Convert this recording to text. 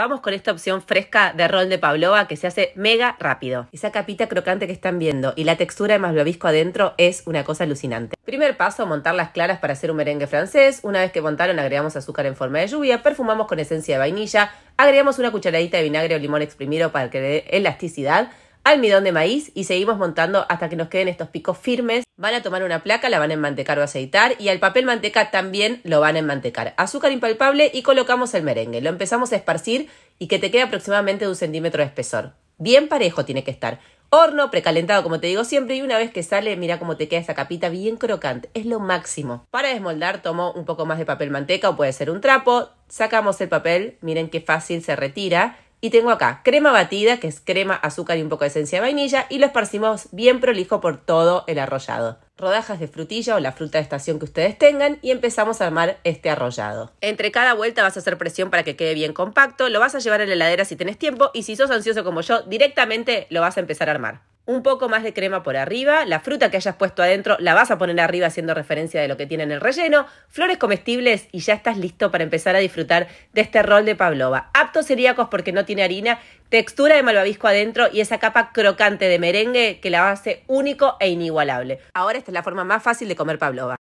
Vamos con esta opción fresca de rol de Pavlova que se hace mega rápido. Esa capita crocante que están viendo y la textura de maslovisco adentro es una cosa alucinante. Primer paso, montar las claras para hacer un merengue francés. Una vez que montaron, agregamos azúcar en forma de lluvia, perfumamos con esencia de vainilla, agregamos una cucharadita de vinagre o limón exprimido para que dé elasticidad almidón de maíz y seguimos montando hasta que nos queden estos picos firmes. Van a tomar una placa, la van a enmantecar o aceitar y al papel manteca también lo van a enmantecar. Azúcar impalpable y colocamos el merengue. Lo empezamos a esparcir y que te quede aproximadamente un centímetro de espesor. Bien parejo tiene que estar. Horno precalentado, como te digo siempre, y una vez que sale, mira cómo te queda esa capita bien crocante. Es lo máximo. Para desmoldar, tomo un poco más de papel manteca o puede ser un trapo. Sacamos el papel, miren qué fácil se retira y tengo acá crema batida, que es crema, azúcar y un poco de esencia de vainilla, y lo esparcimos bien prolijo por todo el arrollado. Rodajas de frutilla o la fruta de estación que ustedes tengan y empezamos a armar este arrollado. Entre cada vuelta vas a hacer presión para que quede bien compacto, lo vas a llevar a la heladera si tenés tiempo y si sos ansioso como yo, directamente lo vas a empezar a armar un poco más de crema por arriba, la fruta que hayas puesto adentro la vas a poner arriba haciendo referencia de lo que tiene en el relleno, flores comestibles y ya estás listo para empezar a disfrutar de este rol de pavlova. Aptos celíacos porque no tiene harina, textura de malvavisco adentro y esa capa crocante de merengue que la hace único e inigualable. Ahora esta es la forma más fácil de comer pavlova.